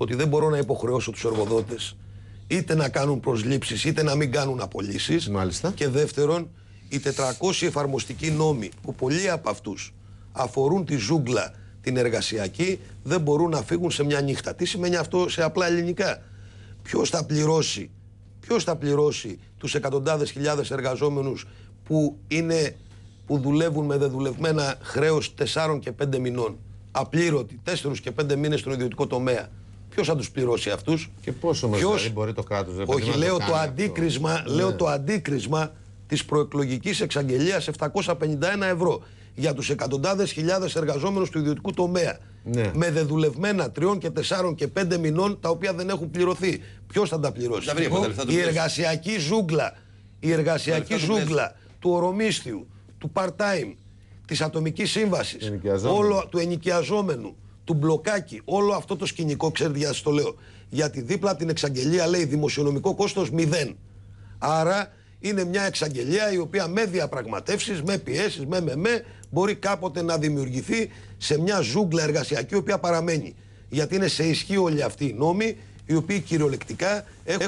ότι δεν μπορώ να υποχρεώσω τους εργοδότες είτε να κάνουν προσλήψεις είτε να μην κάνουν απολύσεις. Μάλιστα. Και δεύτερον, οι 400 εφαρμοστικοί νόμοι που πολλοί από αυτούς αφορούν τη ζούγκλα την εργασιακή δεν μπορούν να φύγουν σε μια νύχτα. Τι σημαίνει αυτό σε απλά ελληνικά. Ποιος θα πληρώσει, Ποιος θα πληρώσει τους εκατοντάδες χιλιάδες εργαζόμενους που, είναι, που δουλεύουν με δεδουλευμένα χρέος 4 και 5 μηνών. Απλήρωτοι, 4 και 5 μήνες στον ιδιωτικό τομέα. Ποιος θα τους πληρώσει αυτούς. Και πόσο Ποιος... Δηλαδή, μπορεί το κράτος να Όχι, ναι. λέω, το, αντίκρισμα, λέω ναι. αντίκρισμα της προεκλογικής εξαγγελίας 751 ευρώ για τους εκατοντάδες χιλιάδες εργαζόμενους του ιδιωτικού τομέα. Ναι. Με δεδουλευμένα τριών και τεσσάρων και πέντε μηνών τα οποία δεν έχουν πληρωθεί. Ποιος θα τα πληρώσει, λοιπόν, Η εργασιακή ζούγκλα, η εργασιακή ζούγκλα του ορομίσθιου, του part-time, της ατομικής σύμβασης, όλο του ενοικιαζόμενου του μπλοκάκι. Όλο αυτό το σκηνικό, ξέρετε γιατί το λέω. Γιατί δίπλα την εξαγγελία λέει δημοσιονομικό κόστος 0. Άρα είναι μια εξαγγελία η οποία με διαπραγματεύσεις, με πιέσεις, με με με μπορεί κάποτε να δημιουργηθεί σε μια ζούγκλα εργασιακή η οποία παραμένει. Γιατί είναι σε ισχύ όλοι αυτοί οι νόμοι οι οποίοι κυριολεκτικά έχουν.